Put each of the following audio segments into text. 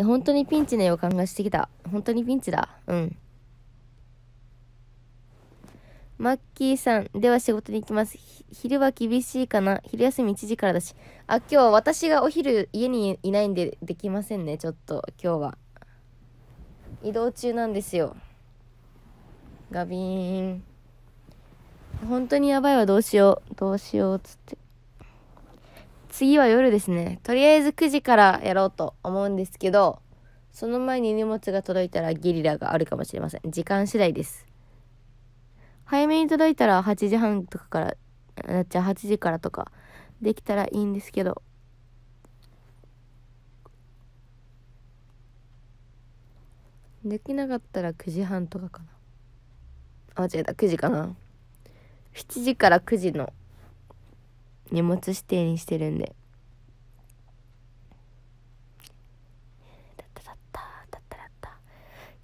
や、本当にピンチな予感がしてきた。本当にピンチだ。うん。マッキーさん、では仕事に行きます。昼は厳しいかな昼休み1時からだし。あ、今日私がお昼家にいないんでできませんね、ちょっと今日は。移動中なんですよ。ガビーン。本当にやばいわ、どうしよう。どうしよう、つって。次は夜ですね。とりあえず9時からやろうと思うんですけど、その前に荷物が届いたらゲリラがあるかもしれません。時間次第です。早めに届いたら8時半とかから、なっちゃ8時からとかできたらいいんですけど。できなかったら9時半とかかな。あ、間違えた。9時かな。7時から9時の荷物指定にしてるんで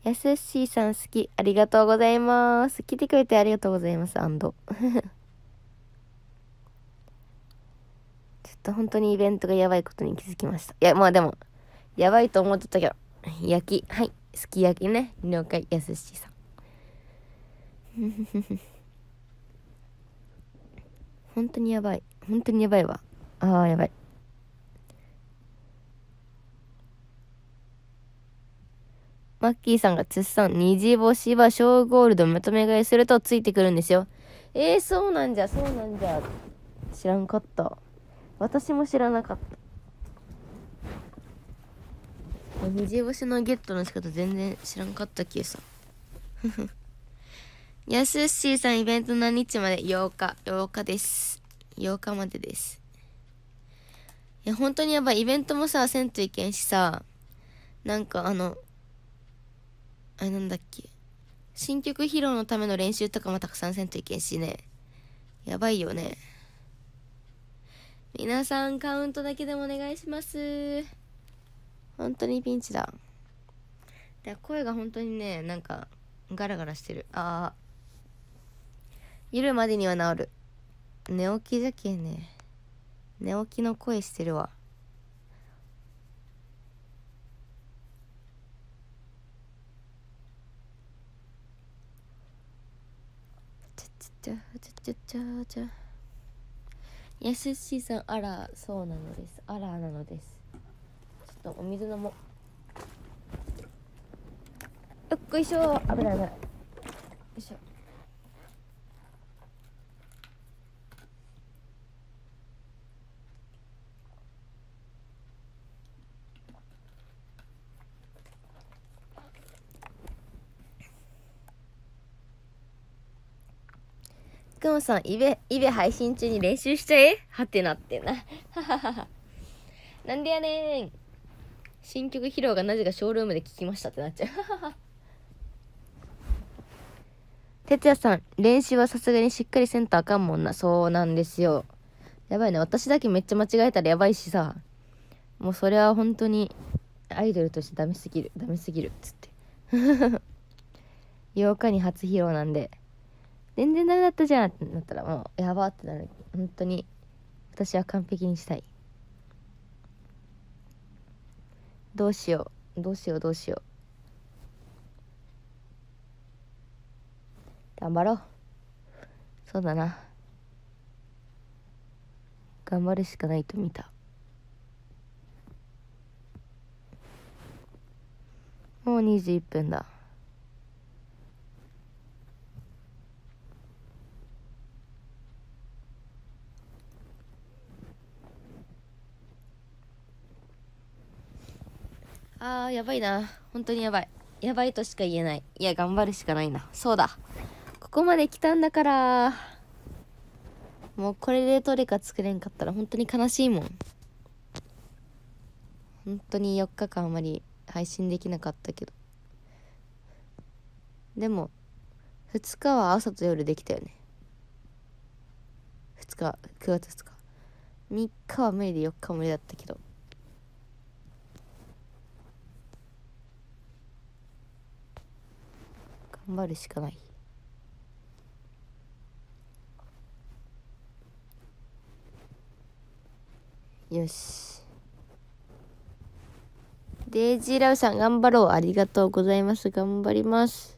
やすっしーさん好き。ありがとうございます。来てくれてありがとうございます。アンド。ちょっと本当にイベントがやばいことに気づきました。いや、まあでも、やばいと思ってたけど、焼き。はい。すき焼きね。了解。やすっしーさん。本当にやばい。本当にやばいわ。ああ、やばい。マッキーさんがツッさん、虹星はショーゴールドまとめ買いするとついてくるんですよ。えー、そうなんじゃ、そうなんじゃ。知らんかった。私も知らなかった。虹星のゲットの仕方全然知らんかったけさ。ふふ。やすっしーさんイベント何日まで ?8 日。8日です。8日までです。いや、本当にやばい。イベントもさ、せんといけんしさ、なんかあの、あれなんだっけ。新曲披露のための練習とかもたくさんせんといけんしね。やばいよね。皆さんカウントだけでもお願いします。本当にピンチだ。で声が本当にね、なんか、ガラガラしてる。ああ。夜までには治る。寝起きじゃけんね。寝起きの声してるわ。やすしさんあらそうなのですあらなのですちょっとお水飲もよっこいしょ危ない危ないよいしょくんさん、イベ、イベ配信中に練習しちゃえはてなってな。なんでやねん。新曲披露がなぜかショールームで聴きましたってなっちゃう。てつやさん、練習はさすがにしっかりせんとあかんもんな。そうなんですよ。やばいね。私だけめっちゃ間違えたらやばいしさ。もうそれは本当に、アイドルとしてダメすぎる。ダメすぎる。つって。8 日に初披露なんで。全然ダメだったじゃんってなったらもうやばってなる本当に私は完璧にしたいどうしようどうしようどうしよう頑張ろうそうだな頑張るしかないと見たもう21分だあー、やばいな。本当にやばい。やばいとしか言えない。いや、頑張るしかないな。そうだ。ここまで来たんだから。もうこれでどれか作れんかったら本当に悲しいもん。本当に4日間あまり配信できなかったけど。でも、2日は朝と夜できたよね。2日、9月2日。3日は無理で4日は無理だったけど。頑張るしかないよしデイジーラウさん頑張ろうありがとうございます頑張ります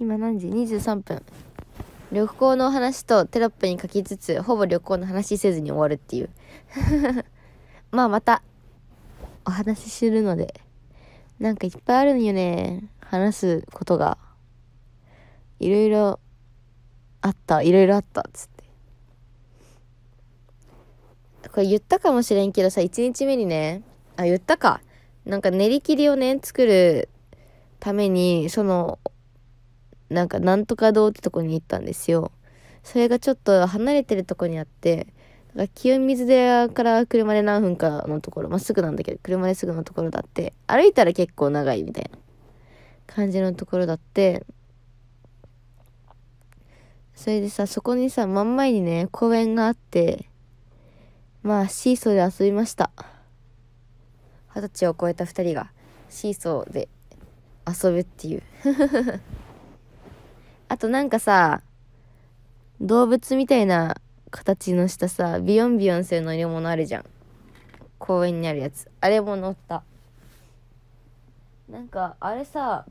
今何時 ?23 分。旅行の話とテロップに書きつつほぼ旅行の話せずに終わるっていう まあまたお話しするのでなんかいっぱいあるんよね話すことがいろいろあったいろいろあったっつってこれ言ったかもしれんけどさ1日目にねあ言ったかなんか練り切りをね作るためにそのなんかなんとか堂ってとこに行ったんですよそれがちょっと離れてるとこにあってなんか清水寺から車で何分かのところまっすぐなんだけど車ですぐのところだって歩いたら結構長いみたいな感じのところだってそれでさそこにさ真ん前にね公園があってまあシーソーで遊びました二十歳を超えた2人がシーソーで遊ぶっていうあとなんかさ、動物みたいな形のしたさ、ビヨンビヨンする乗り物あるじゃん。公園にあるやつ。あれも乗った。なんか、あれさ、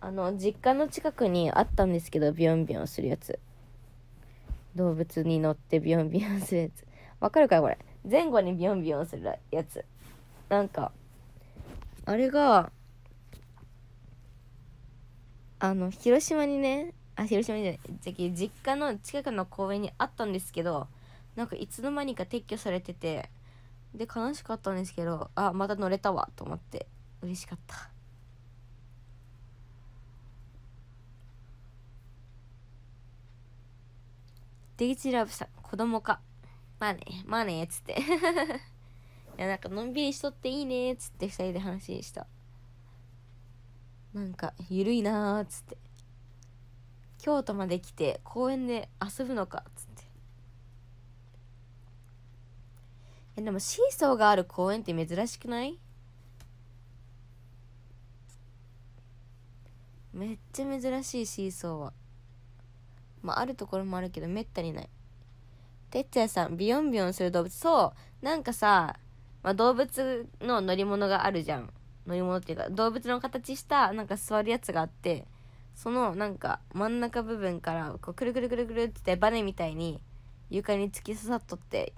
あの、実家の近くにあったんですけど、ビヨンビヨンするやつ。動物に乗ってビヨンビヨンするやつ。わかるかこれ。前後にビヨンビヨンするやつ。なんか、あれが、あの広島にねあ広島じゃない実家の近くの公園にあったんですけどなんかいつの間にか撤去されててで悲しかったんですけどあまた乗れたわと思って嬉しかった出口ラブさん子供かまあねまあねっつって いやなんかのんびりしとっていいねっつって2人で話したなんか緩いなーっつって京都まで来て公園で遊ぶのかっつってえでもシーソーがある公園って珍しくないめっちゃ珍しいシーソーはまああるところもあるけどめったにないてっちゃんさんビヨンビヨンする動物そうなんかさ、まあ、動物の乗り物があるじゃん乗り物っていうか動物の形したなんか座るやつがあってそのなんか真ん中部分からこうくるくるくるくるってバネみたいに床に突き刺さっとって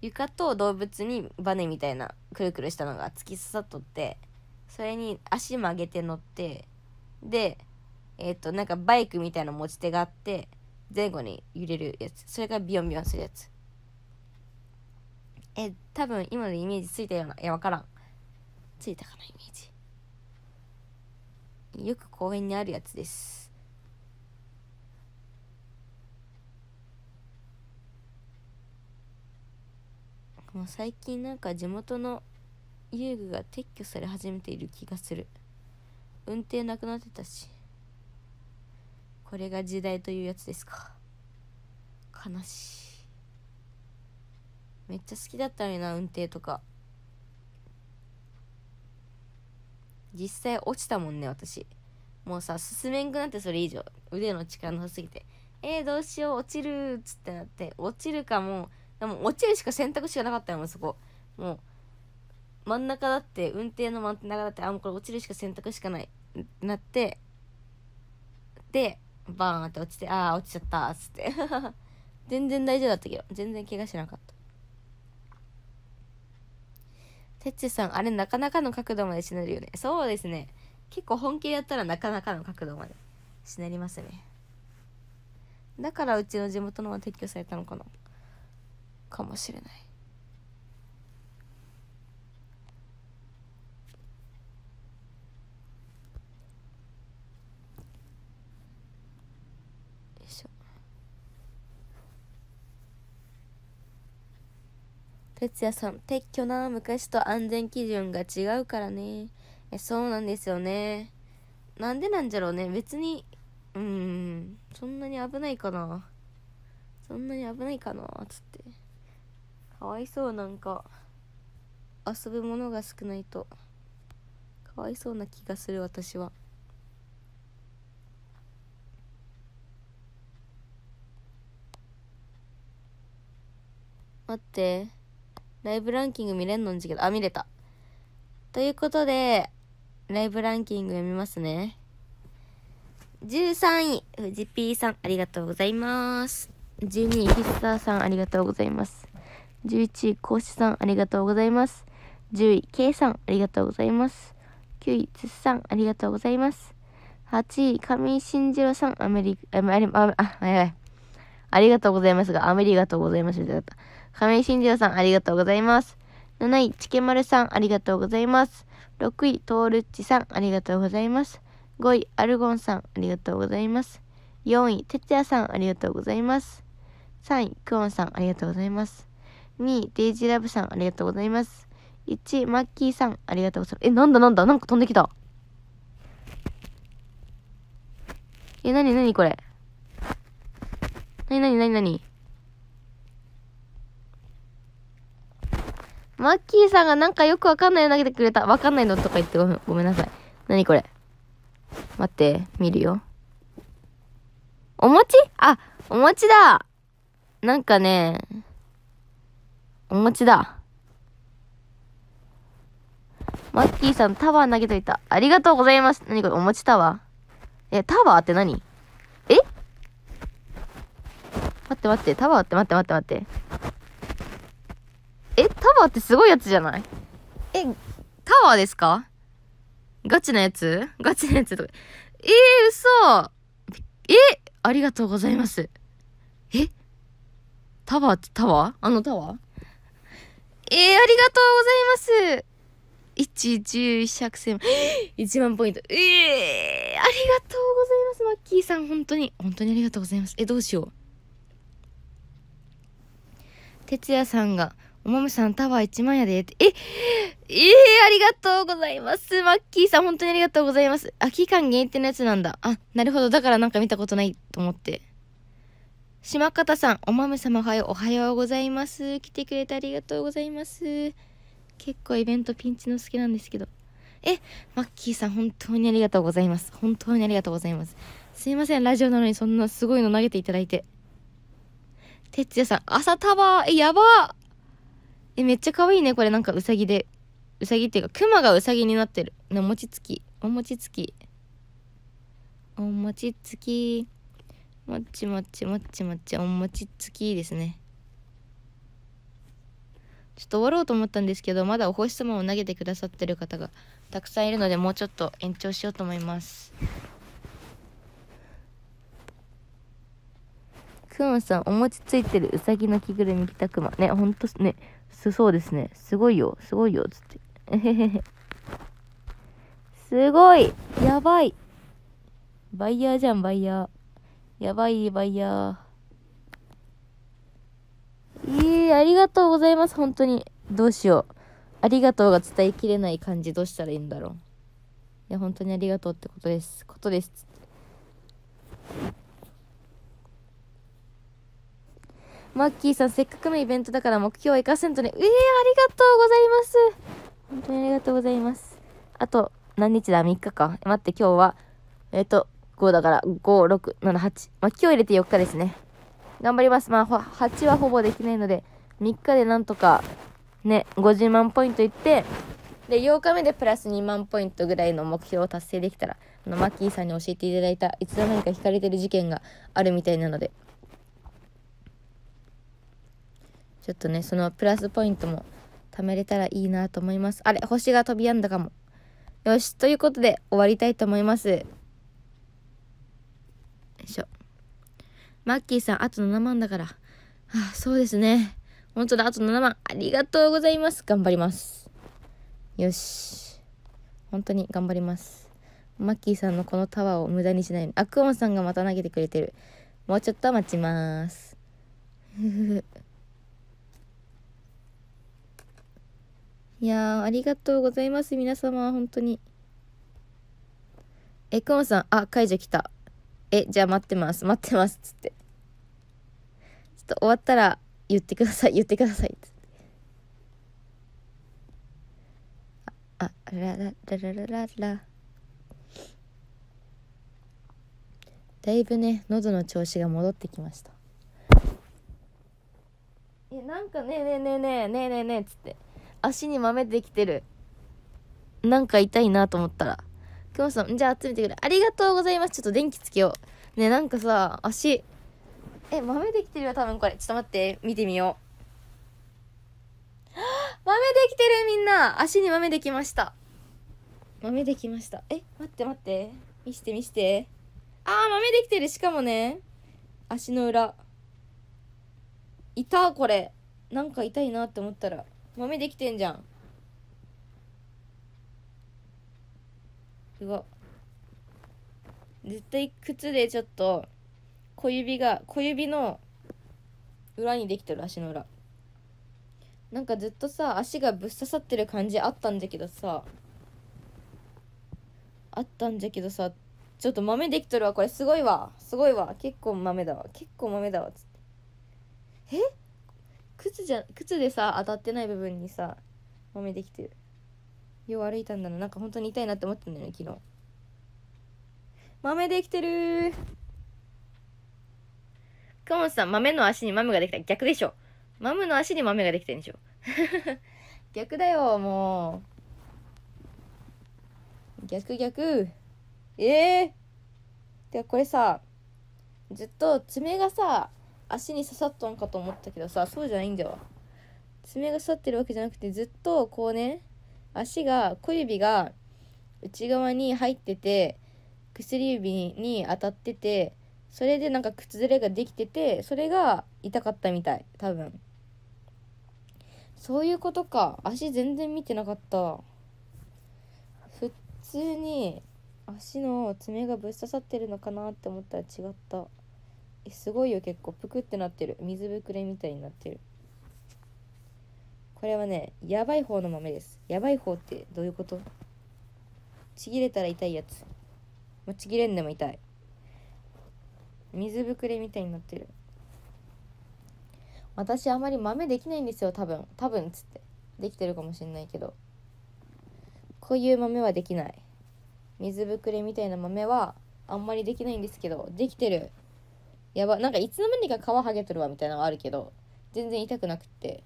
床と動物にバネみたいなくるくるしたのが突き刺さっとってそれに足曲げて乗ってでえっ、ー、となんかバイクみたいな持ち手があって前後に揺れるやつそれがビヨンビヨンするやつえ多分今のイメージついたようないや分からんついたかなイメージよく公園にあるやつですもう最近なんか地元の遊具が撤去され始めている気がする運転なくなってたしこれが時代というやつですか悲しいめっちゃ好きだったのにな運転とか実際落ちたもんね、私。もうさ、進めんくなってそれ以上。腕の力のさすぎて。えー、どうしよう、落ちるっつってなって、落ちるかも、でも落ちるしか選択肢がなかったよ、もうそこ。もう、真ん中だって、運転の真ん中だって、あ、もうこれ落ちるしか選択しかない、なって、で、バーンって落ちて、ああ、落ちちゃった、っつって。全然大丈夫だったけど、全然怪我しなかった。てっちさん、あれなかなかの角度までしなるよね。そうですね。結構本気でやったらなかなかの角度までしなりますね。だからうちの地元のは撤去されたのかなかもしれない。哲也さん、撤去な、昔と安全基準が違うからね。え、そうなんですよね。なんでなんじゃろうね。別に、うーん、そんなに危ないかな。そんなに危ないかな、つって。かわいそう、なんか。遊ぶものが少ないと。かわいそうな気がする、私は。待って。ライブランキング見れんのんじけど、あ、見れた。ということで、ライブランキング読みますね。13位、フジピーさん、ありがとうございます。12位、ヒッサーさん、ありがとうございます。11位、コウシさん、ありがとうございます。10位、ケイさん、ありがとうございます。9位、ツスさん、ありがとうございます。8位、上井慎次郎さん、アメリカ、あ、あ、あ、あ、あ、あ、あ、ありがとうございますが、あめりがとうございます亀井新二郎さん、ありがとうございます。7位、ちけまるさん、ありがとうございます。6位、トールッチさん、ありがとうございます。5位、アルゴンさん、ありがとうございます。4位、てつやさん、ありがとうございます。3位、クオンさん、ありがとうございます。2位、デイジーラブさん、ありがとうございます。1位、マッキーさん、ありがとうございます。え、なんだなんだなんか飛んできた。え、なになにこれなになになになにマッキーさんがなんかよくわかんないの投げてくれた。わかんないのとか言ってごめんごめんなさい。なにこれ。待って、見るよ。お餅あ、お餅だなんかね、お餅だ。マッキーさん、タワー投げといた。ありがとうございます。なにこれ、お餅タワーえ、タワーって何え待って待って、タワーって待って待って待って。え、タワーってすごいやつじゃないえ、タワーですかガチなやつガチなやつとか。えー、嘘え、ありがとうございます。えタワーってタワーあのタワーえー、ありがとうございます。1、10、100、千1万ポイント。ええー、ありがとうございます、マッキーさん。本当に。本当にありがとうございます。え、どうしよう。哲也さんが、おまむさんタワー1万やで、えええありがとうございます。マッキーさん、本当にありがとうございます。あ、期間限定のやつなんだ。あ、なるほど。だからなんか見たことないと思って。島方さん、おまむ様おはよう、おはようございます。来てくれてありがとうございます。結構イベントピンチの好きなんですけど。え、マッキーさん、本当にありがとうございます。本当にありがとうございます。すいません、ラジオなのにそんなすごいの投げていただいて。てつやさん、朝束え、やばえ、めっちゃ可愛いね。これなんかうさぎで。うさぎっていうか、クマがうさぎになってる。な、餅つき。お餅つき。お餅つき。もっちもっちもっちもっち、お餅つきですね。ちょっと終わろうと思ったんですけど、まだお星様を投げてくださってる方がたくさんいるので、もうちょっと延長しようと思います。くまさん、お餅ついてる。うさぎの着ぐるみ着たくま。ね、ほんとね、そうですね。すごいよ、すごいよ、つって。えへへへ。すごいやばいバイヤーじゃん、バイヤー。やばい、バイヤー。えー、ありがとうございます、本当に。どうしよう。ありがとうが伝えきれない感じ、どうしたらいいんだろう。いや、本当にありがとうってことです。ことです。マッキーさん、せっかくのイベントだから目標は生かせんとね。ええー、ありがとうございます。本当にありがとうございます。あと、何日だ ?3 日か。待って、今日は、えっ、ー、と、5だから、5、6、7、8。まあ、今日入れて4日ですね。頑張ります。まあ、8はほぼできないので、3日でなんとか、ね、50万ポイントいって、で、8日目でプラス2万ポイントぐらいの目標を達成できたら、あの、マッキーさんに教えていただいた、いつの間にか惹かれてる事件があるみたいなので、ちょっとね、そのプラスポイントも貯めれたらいいなと思います。あれ、星が飛びやんだかも。よし、ということで終わりたいと思います。よいしょ。マッキーさん、あと7万だから。ああ、そうですね。本当だ、あと7万。ありがとうございます。頑張ります。よし。本当に頑張ります。マッキーさんのこのタワーを無駄にしないように。アクオンさんがまた投げてくれてる。もうちょっと待ちます。ふふふ。いやー、ありがとうございます、皆様、本当に。え、くまさん、あ、解除来た。え、じゃあ待ってます、待ってます、つって。ちょっと終わったら言ってください、言ってください、つって。あ、あ、らららららだいぶね、喉の調子が戻ってきました。え、なんかねえねえねえねえねえねえねえ、つって。足に豆できてる。なんか痛いなと思ったら。くまさん、じゃあ集めてくれ。ありがとうございます。ちょっと電気つけよう。ね、なんかさ、足。え、豆できてるよ、多分これ。ちょっと待って、見てみよう。豆できてる、みんな足に豆できました。豆できました。え、待って待って。見して見して。あー、豆できてる。しかもね、足の裏。いた、これ。なんか痛いなって思ったら豆できてんじゃんすご絶対靴でちょっと小指が小指の裏にできてる足の裏なんかずっとさ足がぶっ刺さってる感じあったんだけどさあったんじゃけどさちょっと豆できとるわこれすごいわすごいわ結構豆だわ結構豆だわつってえ靴じゃ靴でさ当たってない部分にさ揉めてきてるよう歩いたんだななんか本当に痛いなって思ったんだよね昨日豆できてる久本さん豆の足に豆ができた逆でしょマムの足に豆ができてるんでしょ 逆だよもう逆逆ええー、かこれさずっと爪がさ足に刺さっとんかと思ったけどさそうじゃないんだわ爪が刺さってるわけじゃなくてずっとこうね足が小指が内側に入ってて薬指に当たっててそれでなんか靴ずれができててそれが痛かったみたい多分そういうことか足全然見てなかった普通に足の爪がぶっ刺さってるのかなって思ったら違ったえすごいよ結構ぷくってなってる水ぶくれみたいになってるこれはねやばい方の豆ですやばい方ってどういうことちぎれたら痛いやつ、もちぎれんでも痛い水ぶくれみたいになってる私あまり豆できないんですよ多分多分っつってできてるかもしんないけどこういう豆はできない水ぶくれみたいな豆はあんまりできないんですけどできてるやばなんかいつの間にか皮剥げとるわみたいなのがあるけど全然痛くなくって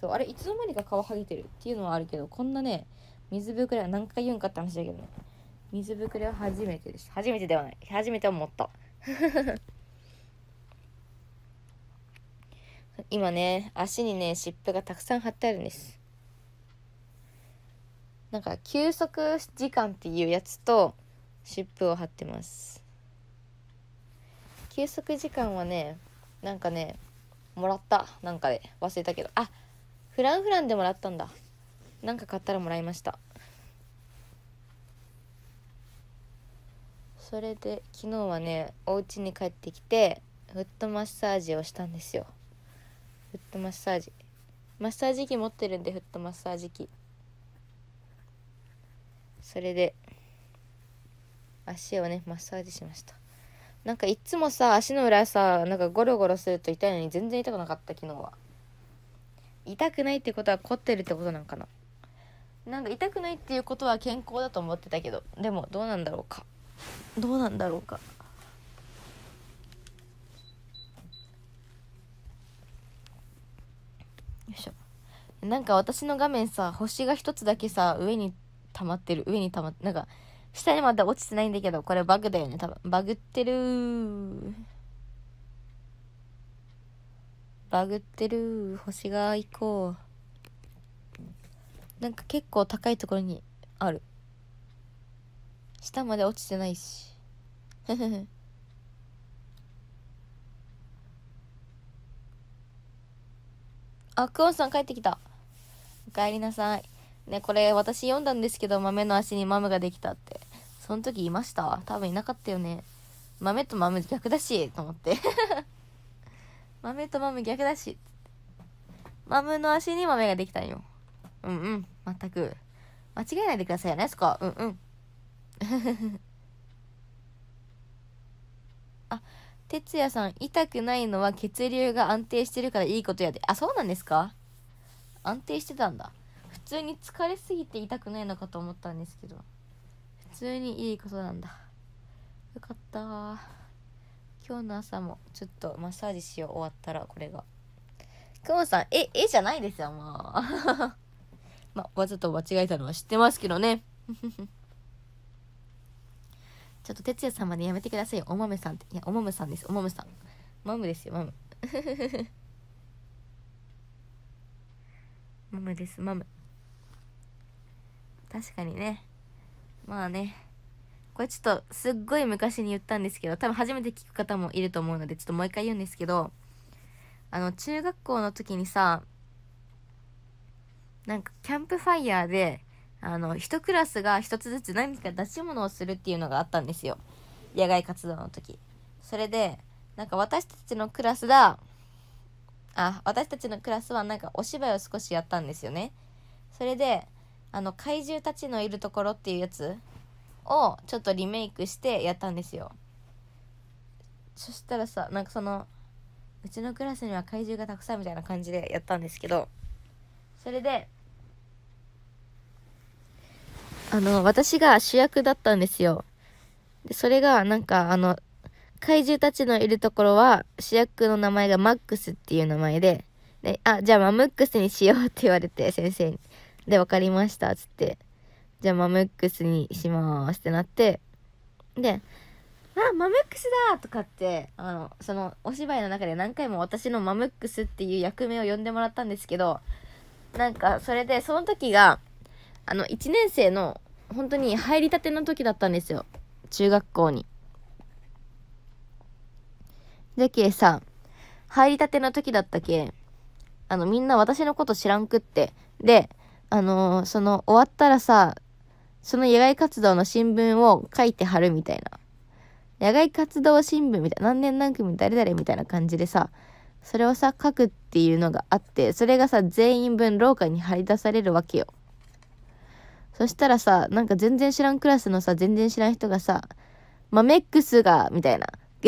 そうあれいつの間にか皮剥げてるっていうのはあるけどこんなね水ぶくれは何回言うんかって話だけどね水ぶくれは初めてです初めてではない初めては思った 今ね足にね湿布がたくさん貼ってあるんですなんか休息時間っていうやつと湿布を貼ってます休息時間はねなんかねもらったなんかで忘れたけどあフランフランでもらったんだなんか買ったらもらいましたそれで昨日はねお家に帰ってきてフットマッサージをしたんですよフットマッサージマッサージ機持ってるんでフットマッサージ機それで足をねマッサージしましたなんかいつもさ足の裏さなんかゴロゴロすると痛いのに全然痛くなかった昨日は痛くないってことは凝ってるってことなんかななんか痛くないっていうことは健康だと思ってたけどでもどうなんだろうかどうなんだろうかよいしょなんか私の画面さ星が一つだけさ上に溜まってる上に溜まってなんか下にまだ落ちてないんだけど、これバグだよね、多分。バグってるバグってる星が行こう。なんか結構高いところにある。下まで落ちてないし。ふふふ。あ、クオンさん帰ってきた。おかえりなさい。ね、これ私読んだんですけど、豆の足にマムができたって。その時いました多分いなかったよね。豆と豆逆だし、と思って 豆と豆逆だし。豆の足に豆ができたんよ。うんうん。全く。間違えないでくださいよね、そこ。うんうん。あ、哲也さん、痛くないのは血流が安定してるからいいことやで。あ、そうなんですか安定してたんだ。普通に疲れすぎて痛くないのかと思ったんですけど。普通にいいことなんだよかった今日の朝もちょっとマッサージしよう終わったらこれがくもさんええじゃないですよもう まあわざと間違えたのは知ってますけどね ちょっと哲也さんまでやめてくださいよおまめさんっていやおまめさんですおまめさんマムですよマムマムですマム確かにねまあねこれちょっとすっごい昔に言ったんですけど多分初めて聞く方もいると思うのでちょっともう一回言うんですけどあの中学校の時にさなんかキャンプファイヤーであの1クラスが1つずつ何か出し物をするっていうのがあったんですよ野外活動の時それでなんか私たちのクラスだあ私たちのクラスはなんかお芝居を少しやったんですよねそれであの怪獣たちのいるところっていうやつをちょっとリメイクしてやったんですよそしたらさなんかそのうちのクラスには怪獣がたくさんみたいな感じでやったんですけどそれであの私が主役だったんですよでそれがなんかあの怪獣たちのいるところは主役の名前がマックスっていう名前でであじゃあマムックスにしようって言われて先生にで、分かりました、つって。じゃあ、マムックスにしますってなって、で、あ、マムックスだとかって、あの、その、お芝居の中で何回も私のマムックスっていう役名を呼んでもらったんですけど、なんか、それで、その時が、あの、1年生の、本当に入りたての時だったんですよ。中学校に。だけさ、入りたての時だったけ、あの、みんな私のこと知らんくって、で、あのー、その終わったらさ、その野外活動の新聞を書いて貼るみたいな。野外活動新聞みたいな、何年何組誰々みたいな感じでさ、それをさ、書くっていうのがあって、それがさ、全員分廊下に張り出されるわけよ。そしたらさ、なんか全然知らんクラスのさ、全然知らん人がさ、マメックスが、みたいな、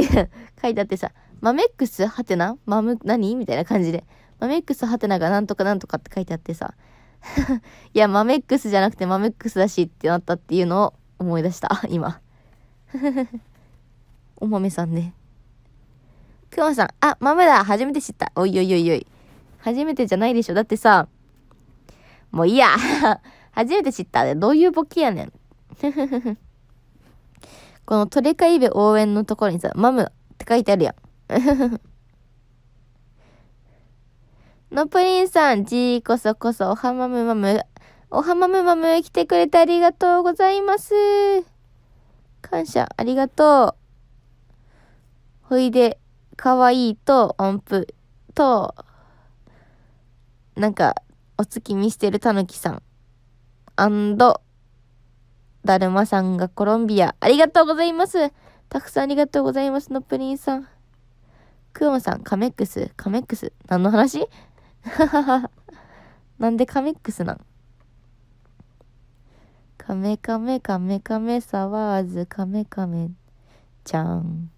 書いてあってさ、マメックスはてなマム、何みたいな感じで、マメックスはてながなんとかなんとかって書いてあってさ、いや、マメックスじゃなくてマメックスだしってなったっていうのを思い出した、今。お豆さんね。くまさん、あ、豆だ初めて知ったおいおいおいおい。初めてじゃないでしょだってさ、もういいや初めて知ったどういうボケやねん。このトレカイベ応援のところにさ、マムって書いてあるやん。のぷりんさん、じーこそこそ、おはまむまむ、おはまむまむ、来てくれてありがとうございます。感謝、ありがとう。ほいで、かわいいと音符と、なんか、お月見してるたぬきさん。アンド、だるまさんがコロンビア。ありがとうございます。たくさんありがとうございます、のぷりんさん。くまさん、カメックス、カメックス。何の話 なんでカメックスなんカメカメカメカメサワーズカメカメちゃん。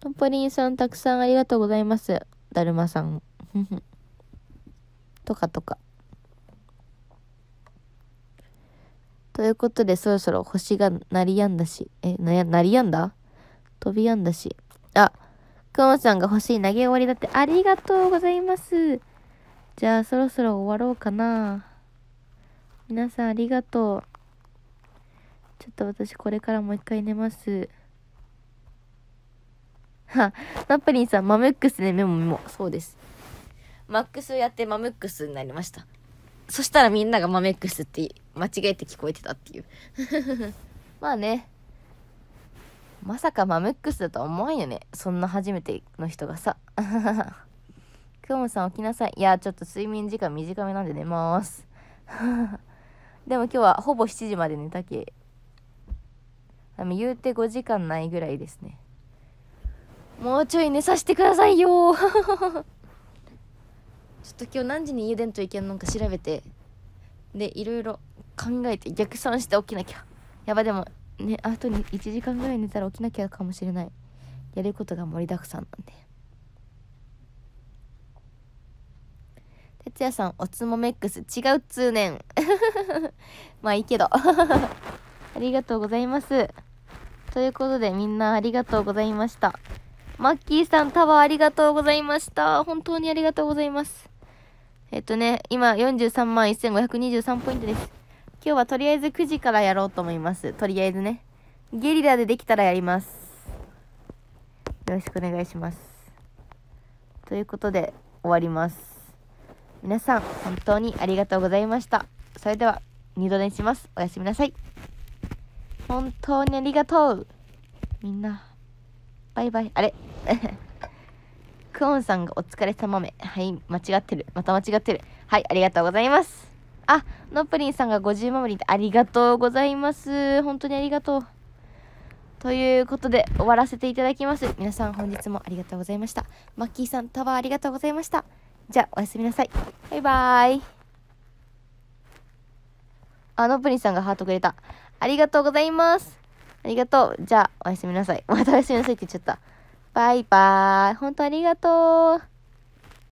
トンポリンさんたくさんありがとうございます。だるまさん。とかとか。ということで、そろそろ星が鳴りやんだし、え、なや、鳴りやんだ飛びやんだし。あ、くまさんが星投げ終わりだって、ありがとうございます。じゃあ、そろそろ終わろうかな。皆さんありがとう。ちょっと私これからもう一回寝ます。は、ナプリンさん、マムックスね、メモメモ。そうです。マックスやってマムックスになりました。そしたらみんながマメックスって間違えて聞こえてたっていう まあね。まさかマメックスだとは思わんよね。そんな初めての人がさ。クオムさん起きなさい。いや、ちょっと睡眠時間短めなんで寝ます。でも今日はほぼ7時まで寝たけ。でも言うて5時間ないぐらいですね。もうちょい寝させてくださいよちょっと今日何時に家出んといけんのか調べてでいろいろ考えて逆算して起きなきゃやばでもねあとに1時間ぐらい寝たら起きなきゃかもしれないやることが盛りだくさんなんで哲也さんおつもメックス違うっつうねん まあいいけど ありがとうございますということでみんなありがとうございましたマッキーさんタワーありがとうございました本当にありがとうございますえっとね、今43万1523ポイントです。今日はとりあえず9時からやろうと思います。とりあえずね。ゲリラでできたらやります。よろしくお願いします。ということで、終わります。皆さん、本当にありがとうございました。それでは、二度寝します。おやすみなさい。本当にありがとう。みんな、バイバイ。あれクオンさんがお疲れ様め。はい、間違ってる。また間違ってる。はい、ありがとうございます。あ、のプリンさんが50万でありがとうございます。本当にありがとう。ということで、終わらせていただきます。皆さん本日もありがとうございました。マッキーさん、タワーありがとうございました。じゃあ、おやすみなさい。バイバーイ。あ、のプリンさんがハートくれた。ありがとうございます。ありがとう。じゃあ、おやすみなさい。またおやすみなさいって言っちゃった。バイバイ。本当ありがとう。